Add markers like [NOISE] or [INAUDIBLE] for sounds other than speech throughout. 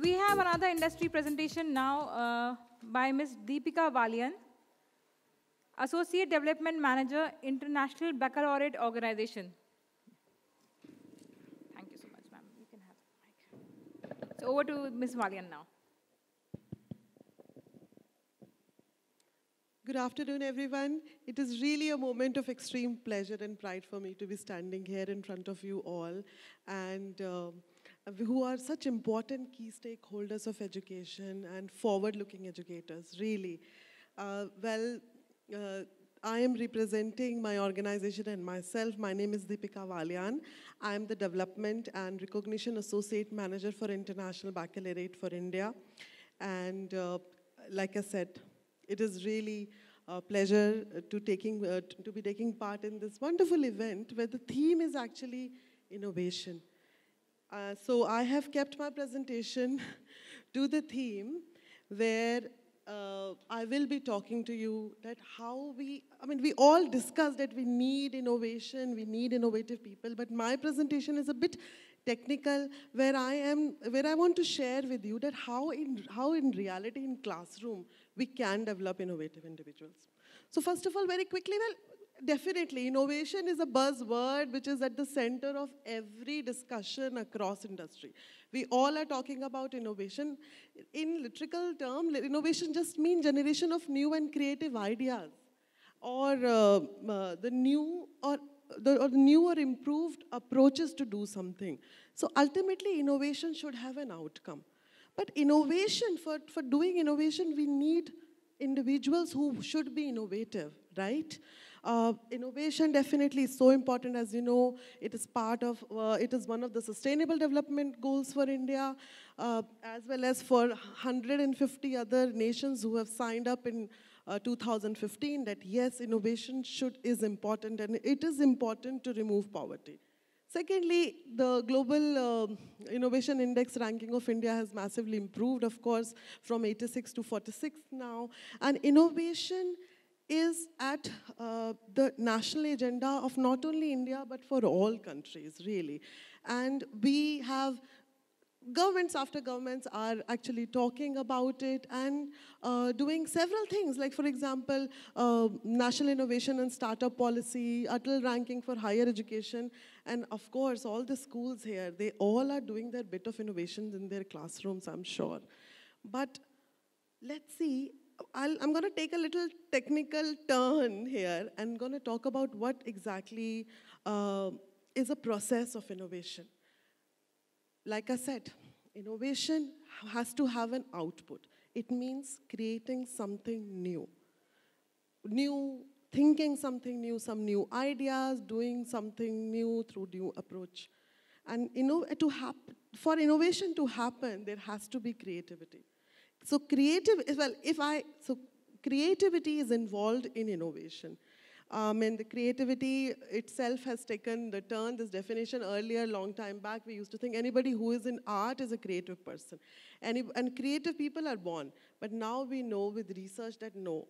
We have another industry presentation now uh, by Ms. Deepika Valian, Associate Development Manager, International Baccalaureate Organization. Thank you so much, ma'am. You can have the mic. So over to Ms. Valian now. Good afternoon, everyone. It is really a moment of extreme pleasure and pride for me to be standing here in front of you all and uh, who are such important key stakeholders of education and forward-looking educators, really. Uh, well, uh, I am representing my organization and myself. My name is Deepika Valian. I am the Development and Recognition Associate Manager for International Baccalaureate for India. And uh, like I said, it is really a pleasure uh, to, taking, uh, to be taking part in this wonderful event where the theme is actually innovation. Uh, so I have kept my presentation [LAUGHS] to the theme where uh, I will be talking to you that how we, I mean, we all discuss that we need innovation, we need innovative people, but my presentation is a bit technical where I am, where I want to share with you that how in, how in reality in classroom we can develop innovative individuals. So first of all, very quickly, well, definitely, innovation is a buzzword which is at the center of every discussion across industry. We all are talking about innovation. In literal term, innovation just means generation of new and creative ideas or uh, uh, the new or the, or new or improved approaches to do something. So ultimately, innovation should have an outcome. But innovation, for, for doing innovation, we need individuals who should be innovative, right? Uh, innovation definitely is so important, as you know. It is part of, uh, it is one of the sustainable development goals for India, uh, as well as for 150 other nations who have signed up in uh, 2015 that yes, innovation should is important, and it is important to remove poverty. Secondly, the global uh, innovation index ranking of India has massively improved, of course, from 86 to 46 now. And innovation is at uh, the national agenda of not only India, but for all countries, really. And we have governments after governments are actually talking about it and uh, doing several things, like for example, uh, national innovation and startup policy, Atal ranking for higher education, and of course, all the schools here, they all are doing their bit of innovations in their classrooms, I'm sure. But let's see, i am going to take a little technical turn here and going to talk about what exactly uh, is a process of innovation. Like I said, innovation has to have an output. It means creating something new. New thinking something new, some new ideas, doing something new through new approach. And you know, to for innovation to happen, there has to be creativity. So creative, well, if I, so creativity is involved in innovation. Um, and the creativity itself has taken the turn, this definition earlier, long time back, we used to think anybody who is in art is a creative person. And, and creative people are born. But now we know with research that no.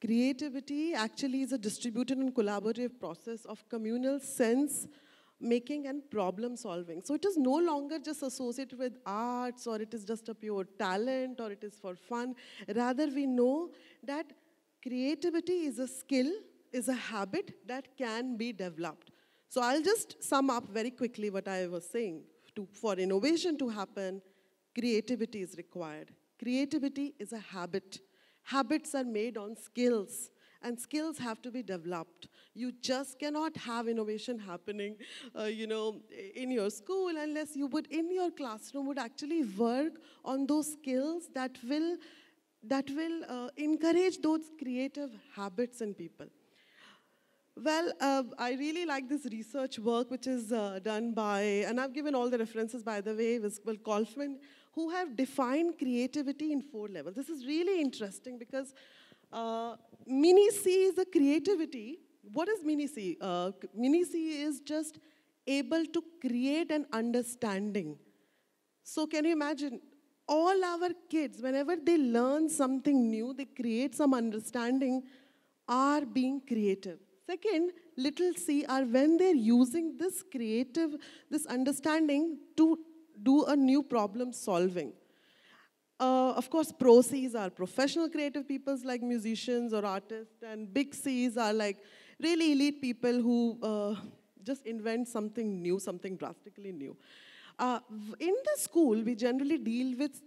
Creativity actually is a distributed and collaborative process of communal sense making and problem solving. So it is no longer just associated with arts or it is just a pure talent or it is for fun. Rather, we know that creativity is a skill is a habit that can be developed. So I'll just sum up very quickly what I was saying. To, for innovation to happen, creativity is required. Creativity is a habit. Habits are made on skills, and skills have to be developed. You just cannot have innovation happening, uh, you know, in your school unless you would, in your classroom, would actually work on those skills that will, that will uh, encourage those creative habits in people. Well, uh, I really like this research work which is uh, done by, and I've given all the references by the way, Will Kaufman, who have defined creativity in four levels. This is really interesting because uh, mini C is a creativity. What is mini uh, C? mini C is just able to create an understanding. So can you imagine? All our kids, whenever they learn something new, they create some understanding, are being creative. Second, little c are when they're using this creative, this understanding to do a new problem solving. Uh, of course, pro C's are professional creative peoples like musicians or artists, and big C's are like really elite people who uh, just invent something new, something drastically new. Uh, in the school, we generally deal with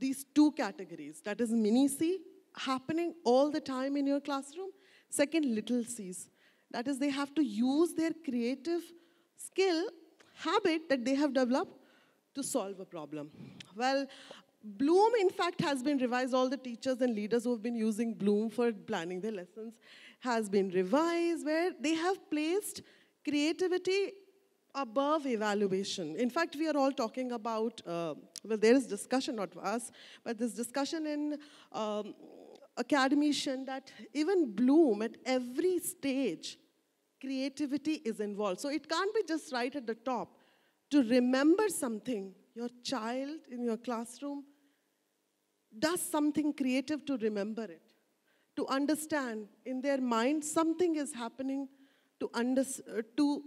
these two categories. That is mini C, happening all the time in your classroom. Second, little C's. That is, they have to use their creative skill, habit that they have developed to solve a problem. Well, Bloom, in fact, has been revised. All the teachers and leaders who have been using Bloom for planning their lessons has been revised, where they have placed creativity above evaluation. In fact, we are all talking about, uh, well, there is discussion, not us, but this discussion in um, academician, that even Bloom at every stage, creativity is involved. So it can't be just right at the top. To remember something, your child in your classroom does something creative to remember it, to understand in their mind something is happening, to, under, to,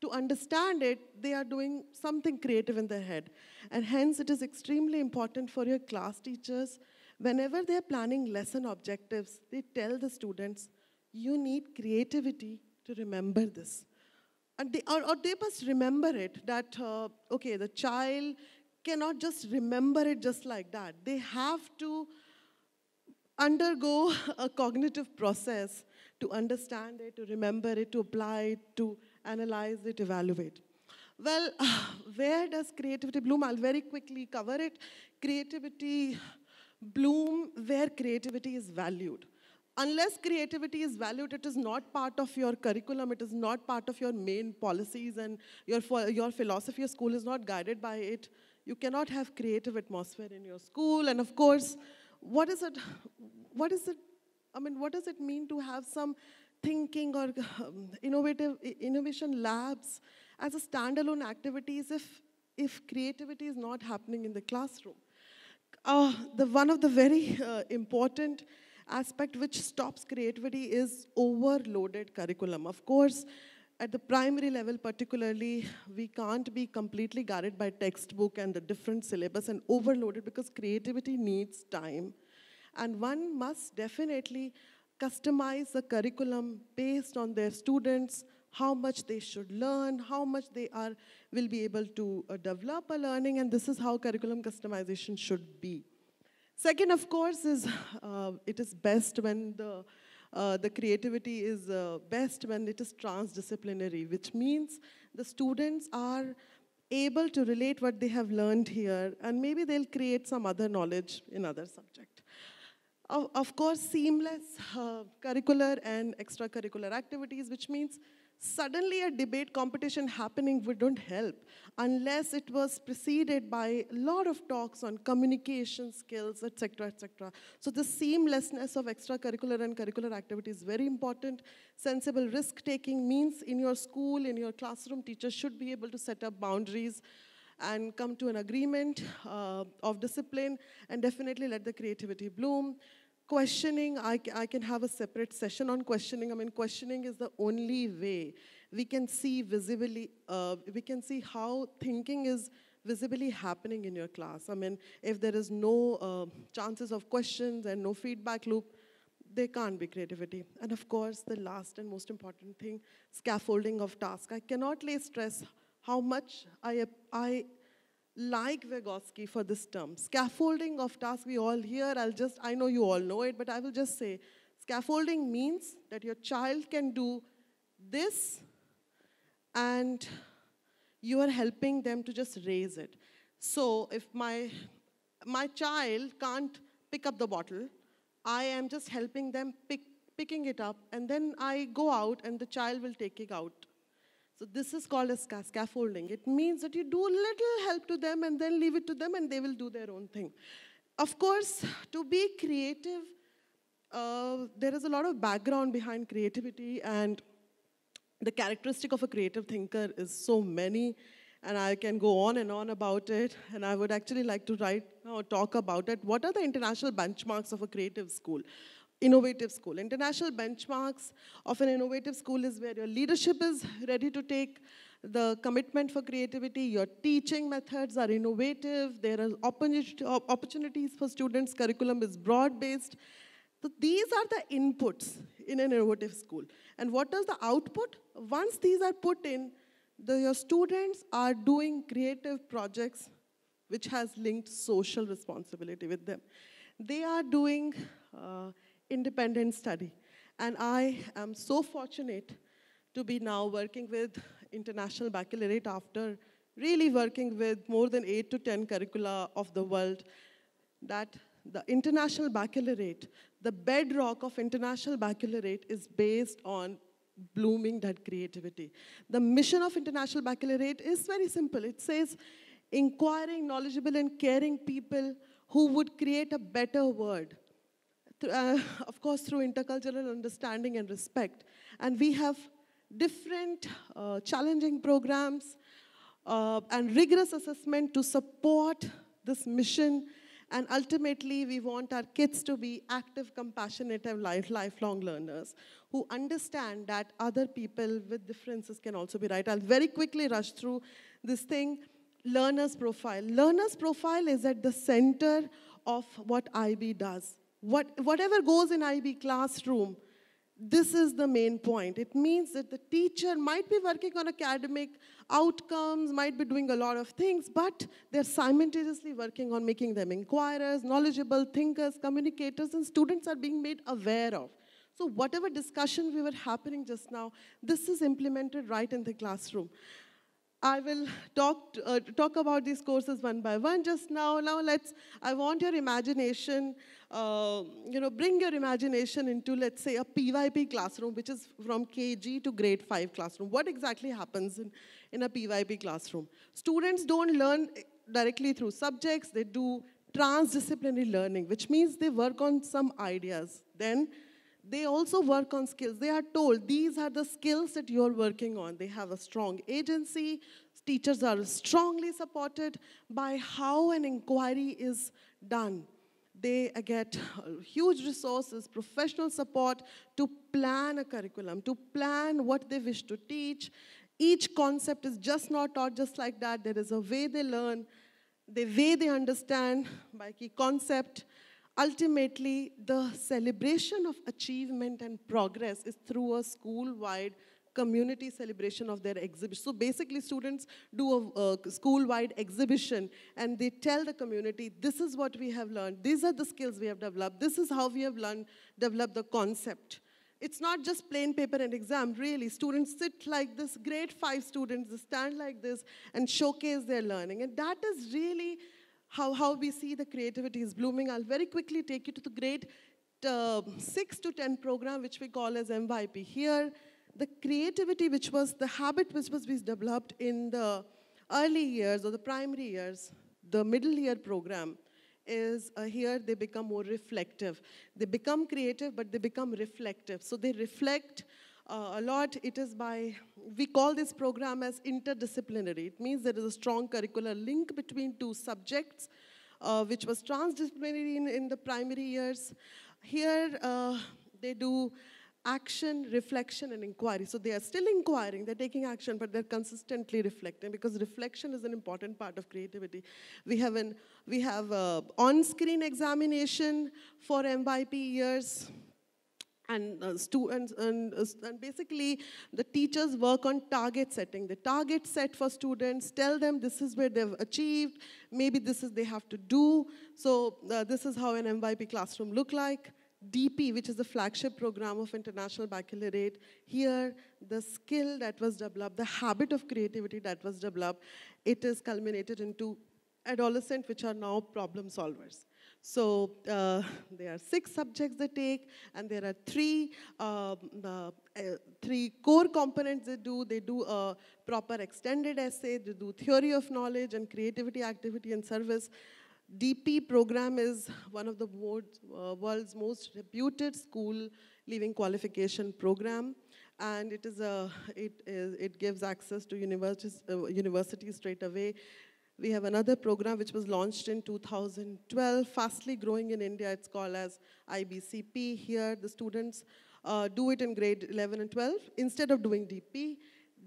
to understand it, they are doing something creative in their head. And hence, it is extremely important for your class teachers Whenever they're planning lesson objectives, they tell the students, you need creativity to remember this. And they, or, or they must remember it that, uh, okay, the child cannot just remember it just like that. They have to undergo [LAUGHS] a cognitive process to understand it, to remember it, to apply it, to analyze it, evaluate. Well, [SIGHS] where does creativity bloom? I'll very quickly cover it. Creativity bloom where creativity is valued. Unless creativity is valued, it is not part of your curriculum, it is not part of your main policies, and your, your philosophy of school is not guided by it. You cannot have creative atmosphere in your school, and of course, what is it, what is it, I mean, what does it mean to have some thinking or um, innovative innovation labs as a standalone activities if if creativity is not happening in the classroom uh, the one of the very [LAUGHS] uh, important aspect which stops creativity is overloaded curriculum. Of course, at the primary level particularly, we can't be completely guided by textbook and the different syllabus and overloaded because creativity needs time. And one must definitely customize the curriculum based on their students' how much they should learn, how much they are will be able to uh, develop a learning, and this is how curriculum customization should be. Second, of course, is uh, it is best when the uh, the creativity is uh, best when it is transdisciplinary, which means the students are able to relate what they have learned here, and maybe they'll create some other knowledge in other subject. Of, of course, seamless uh, curricular and extracurricular activities, which means suddenly a debate competition happening wouldn't help unless it was preceded by a lot of talks on communication skills, etc., etc. So the seamlessness of extracurricular and curricular activity is very important. Sensible risk-taking means in your school, in your classroom, teachers should be able to set up boundaries and come to an agreement uh, of discipline and definitely let the creativity bloom questioning, I, I can have a separate session on questioning. I mean, questioning is the only way we can see visibly, uh, we can see how thinking is visibly happening in your class. I mean, if there is no uh, chances of questions and no feedback loop, there can't be creativity. And of course, the last and most important thing, scaffolding of task. I cannot lay stress how much I, I like Vygotsky for this term. Scaffolding of task, we all hear, I'll just, I know you all know it, but I will just say, scaffolding means that your child can do this and you are helping them to just raise it. So if my, my child can't pick up the bottle, I am just helping them pick, picking it up and then I go out and the child will take it out so this is called as scaffolding. It means that you do little help to them and then leave it to them and they will do their own thing. Of course, to be creative, uh, there is a lot of background behind creativity and the characteristic of a creative thinker is so many and I can go on and on about it and I would actually like to write or talk about it. What are the international benchmarks of a creative school? innovative school. International benchmarks of an innovative school is where your leadership is ready to take the commitment for creativity, your teaching methods are innovative, there are opportunities for students, curriculum is broad-based. So these are the inputs in an innovative school. And what is the output? Once these are put in, the, your students are doing creative projects which has linked social responsibility with them. They are doing uh, independent study. And I am so fortunate to be now working with International Baccalaureate after really working with more than eight to 10 curricula of the world, that the International Baccalaureate, the bedrock of International Baccalaureate is based on blooming that creativity. The mission of International Baccalaureate is very simple. It says, inquiring, knowledgeable, and caring people who would create a better world uh, [LAUGHS] of course, through intercultural understanding and respect. And we have different uh, challenging programs uh, and rigorous assessment to support this mission. And ultimately, we want our kids to be active, compassionate, and life, lifelong learners who understand that other people with differences can also be right. I'll very quickly rush through this thing. Learner's profile. Learner's profile is at the center of what IB does. What, whatever goes in IB classroom, this is the main point. It means that the teacher might be working on academic outcomes, might be doing a lot of things, but they're simultaneously working on making them inquirers, knowledgeable thinkers, communicators, and students are being made aware of. So whatever discussion we were happening just now, this is implemented right in the classroom. I will talk, uh, talk about these courses one by one just now. Now let's, I want your imagination uh, you know, bring your imagination into, let's say, a PYP classroom, which is from KG to grade 5 classroom. What exactly happens in, in a PYP classroom? Students don't learn directly through subjects. They do transdisciplinary learning, which means they work on some ideas. Then they also work on skills. They are told these are the skills that you're working on. They have a strong agency. Teachers are strongly supported by how an inquiry is done they uh, get uh, huge resources, professional support to plan a curriculum, to plan what they wish to teach. Each concept is just not taught just like that. There is a way they learn, the way they understand by key concept. Ultimately, the celebration of achievement and progress is through a school-wide community celebration of their exhibition. So basically students do a, a school-wide exhibition and they tell the community, this is what we have learned, these are the skills we have developed, this is how we have learned, developed the concept. It's not just plain paper and exam, really. Students sit like this, grade five students, stand like this and showcase their learning. And that is really how, how we see the creativity is blooming. I'll very quickly take you to the grade uh, 6 to 10 program, which we call as MYP. Here, the creativity which was the habit which was developed in the early years or the primary years, the middle year program, is uh, here they become more reflective. They become creative, but they become reflective. So they reflect uh, a lot. It is by, we call this program as interdisciplinary. It means there is a strong curricular link between two subjects, uh, which was transdisciplinary in, in, the primary years. Here uh, they do action, reflection, and inquiry. So they are still inquiring, they're taking action, but they're consistently reflecting because reflection is an important part of creativity. We have an we have on-screen examination for MYP years. And uh, students, and, uh, and basically the teachers work on target setting. The target set for students, tell them this is where they've achieved, maybe this is they have to do. So uh, this is how an MYP classroom look like. DP, which is the flagship program of International Baccalaureate, here the skill that was developed, the habit of creativity that was developed, it is culminated into adolescents which are now problem solvers. So uh, there are six subjects they take, and there are three um, uh, uh, three core components they do. They do a proper extended essay, they do theory of knowledge and creativity, activity, and service, DP program is one of the uh, world's, most reputed school leaving qualification program and it is a it gives access to universities uh, university straight away we have another program which was launched in 2012 fastly growing in india it's called as ibcp here the students uh, do it in grade 11 and 12 instead of doing dp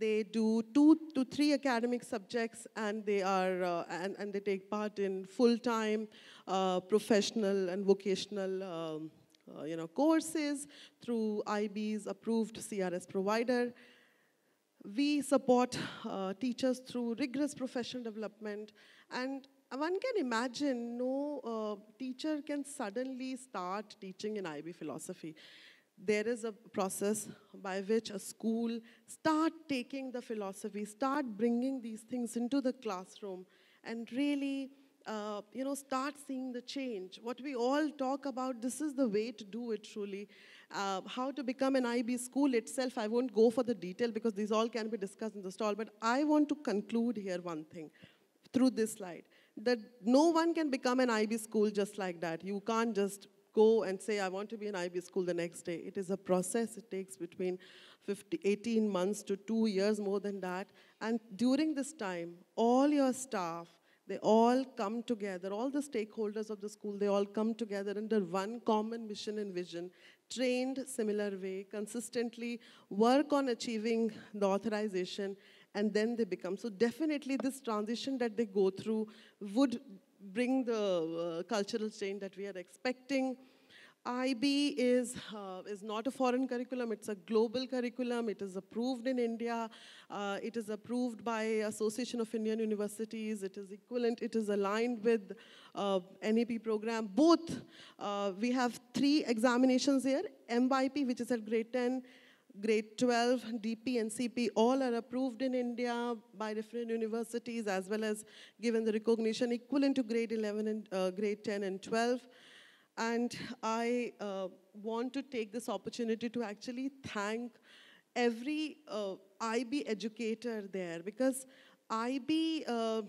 they do two to three academic subjects, and they are uh, and, and they take part in full-time, uh, professional and vocational, um, uh, you know, courses through IB's approved CRS provider. We support uh, teachers through rigorous professional development, and one can imagine no uh, teacher can suddenly start teaching in IB philosophy there is a process by which a school start taking the philosophy, start bringing these things into the classroom and really, uh, you know, start seeing the change. What we all talk about, this is the way to do it truly. Uh, how to become an IB school itself, I won't go for the detail because these all can be discussed in the stall, but I want to conclude here one thing through this slide, that no one can become an IB school just like that. You can't just go and say, I want to be in IB school the next day. It is a process. It takes between 50, 18 months to two years, more than that. And during this time, all your staff, they all come together, all the stakeholders of the school, they all come together under one common mission and vision, trained similar way, consistently work on achieving the authorization, and then they become. So definitely this transition that they go through would bring the uh, cultural change that we are expecting. IB is, uh, is not a foreign curriculum, it's a global curriculum. It is approved in India. Uh, it is approved by Association of Indian Universities. It is equivalent, it is aligned with uh, NEP program. Both, uh, we have three examinations here, MYP, which is at grade 10, grade 12, DP and CP, all are approved in India by different universities as well as given the recognition equivalent to grade 11 and uh, grade 10 and 12. And I uh, want to take this opportunity to actually thank every uh, IB educator there because IB, uh,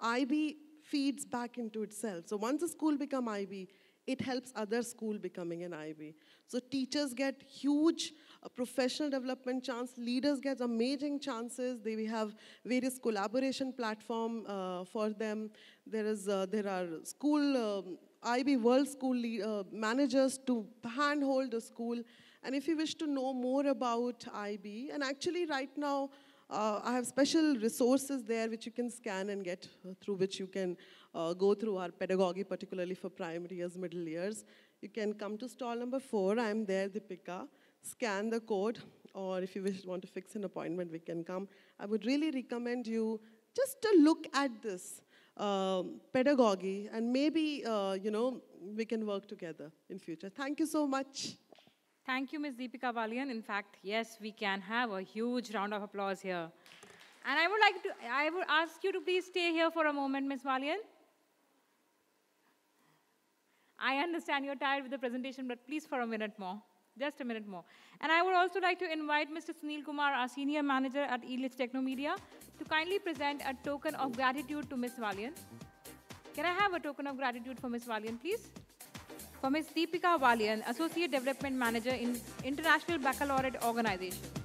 IB feeds back into itself. So once a school becomes IB, it helps other school becoming an IB. So teachers get huge a professional development chance. Leaders get amazing chances. They, we have various collaboration platform uh, for them. There is uh, there are school um, IB World School uh, managers to handhold the school. And if you wish to know more about IB, and actually right now. Uh, I have special resources there which you can scan and get uh, through which you can uh, go through our pedagogy, particularly for primary years, middle years. You can come to stall number four. I'm there, Deepika scan the code, or if you wish, want to fix an appointment, we can come. I would really recommend you just to look at this um, pedagogy, and maybe, uh, you know, we can work together in future. Thank you so much. Thank you, Ms. Deepika Valian. In fact, yes, we can have a huge round of applause here. And I would like to, I would ask you to please stay here for a moment, Ms. Valian. I understand you're tired with the presentation, but please for a minute more. Just a minute more. And I would also like to invite Mr. Sunil Kumar, our senior manager at Elitch Technomedia, to kindly present a token of gratitude to Ms. Valian. Can I have a token of gratitude for Ms. Valian, please? For Ms. Deepika Valian, Associate Development Manager in International Baccalaureate Organization.